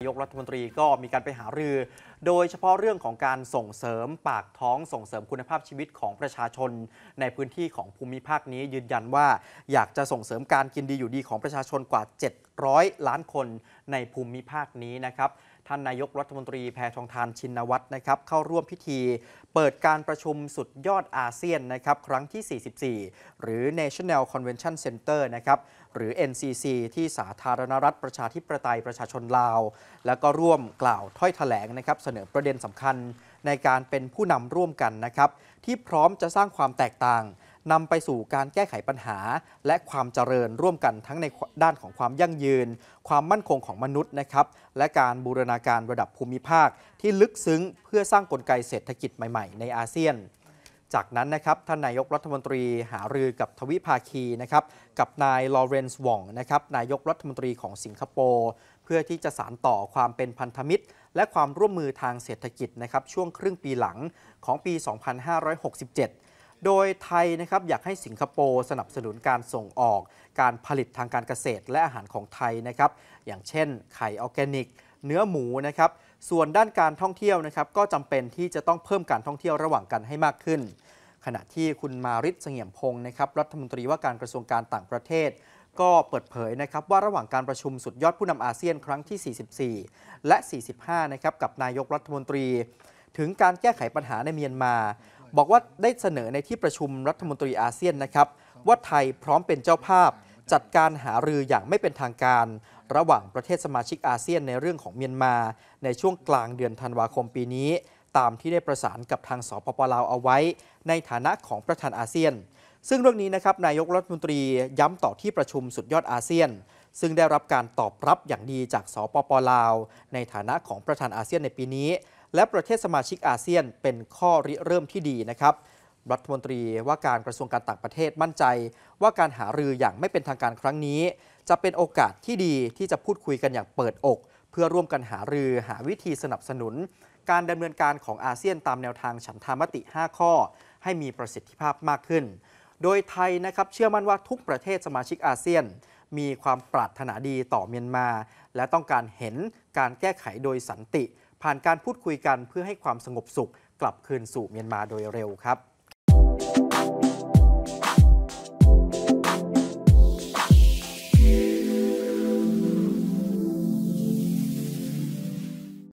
นายกรัฐมนตรีก็มีการไปหารือ โดยเฉพาะเรื่องของการส่งเสริม ปากท้องส่งเสริมคุณภาพชีวิตของประชาชน ในพื้นที่ของภูมิภาคนี้ยืนยันว่าอยากจะส่งเสริมการกินดีอยู่ดีของประชาชนกว่า 700 ล้านคนในภูมิภาคนี้นะครับท่านนายกรัฐมนตรีแพทองทานชินวัตรนะครับ เข้าร่วมพิธี เปิดการประชุมสุดยอดอาเซียนนะครับครั้งที่ 44 หรือ National Convention Center นะครับหรือ NCC ที่สาธารณรัฐประชาธิปไตยประชาชนลาว แล้วก็ร่วมกล่าวถ้อยถแถลงนะครับเสนอประเด็นสำคัญในการเป็นผู้นำร่วมกันนะครับที่พร้อมจะสร้างความแตกต่างนำไปสู่การแก้ไขปัญหา และความเจริญร่วมกันทั้งในด้านของความยั่งยืน ความมั่นคงของมนุษย์นะครับและการบูรณาการระดับภูมิภาคที่ลึกซึ้งเพื่อสร้างกลไกเศรษฐกิจใหม่ๆในอาเซียน จากนั้นนะครับท่านนายกรัฐมนตรีหารือกับทวิภาคีนะครับกับนายลอเรนซ์วองนะครับนายกรัฐมนตรีของสิงคโปร์เพื่อที่จะสานต่อความเป็นพันธมิตร และความร่วมมือทางเศรษฐกิจนะครับช่วงครึ่งปีหลังของปี 2567โดยไทยนะครับอยากให้สิงคโปร์สนับสนุนการส่งออก การผลิตทางการเกษตรและอาหารของไทยนะครับอย่างเช่นไข่ออร์แกนิกเนื้อหมูนะครับส่วนด้านการท่องเที่ยวนะครับก็จำเป็นที่จะต้องเพิ่มการท่องเที่ยวระหว่างกันให้มากขึ้น ขณะที่คุณมาริศเสงี่ยมพงศ์นะครับรัฐมนตรีว่าการกระทรวงการต่างประเทศ ก็เปิดเผยนะครับว่าระหว่างการประชุมสุดยอดผู้นำอาเซียนครั้งที่ 44 และ 45 นะครับกับนายกรัฐมนตรี ถึงการแก้ไขปัญหาในเมียนมาบอกว่าได้เสนอในที่ประชุมรัฐมนตรีอาเซียน นะครับ ว่าไทยพร้อมเป็นเจ้าภาพ จัดการหารืออย่างไม่เป็นทางการ ระหว่างประเทศสมาชิกอาเซียนในเรื่องของเมียนมา ในช่วงกลางเดือนธันวาคมปีนี้ ตามที่ได้ประสานกับทางสปปลาวเอาไว้ ในฐานะของประธานอาเซียน ซึ่งเรื่องนี้นะครับนายกรัฐมนตรีย้ำต่อที่ประชุมสุดยอดอาเซียน ซึ่งได้รับการตอบรับอย่างดีจากสปปลาว ในฐานะของประธานอาเซียนในปีนี้และประเทศสมาชิกอาเซียนเป็นข้อริเริ่มที่ดีนะครับ รัฐมนตรีว่าการกระทรวงการต่างประเทศมั่นใจ ว่าการหารืออย่างไม่เป็นทางการครั้งนี้ จะเป็นโอกาสที่ดีที่จะพูดคุยกันอย่างเปิดอก เพื่อร่วมกันหารือหาวิธีสนับสนุน การดำเนินการของอาเซียน ตามแนวทางฉันทามติ 5 ข้อ ให้มีประสิทธิภาพมากขึ้น โดยไทยนะครับเชื่อมั่นว่าทุกประเทศสมาชิกอาเซียน มีความปรารถนาดีต่อเมียนมา และต้องการเห็นการแก้ไขโดยสันติผ่านการพูดคุยกันเพื่อให้ความสงบสุข กลับคืนสู่เมียนมาโดยเร็วครับ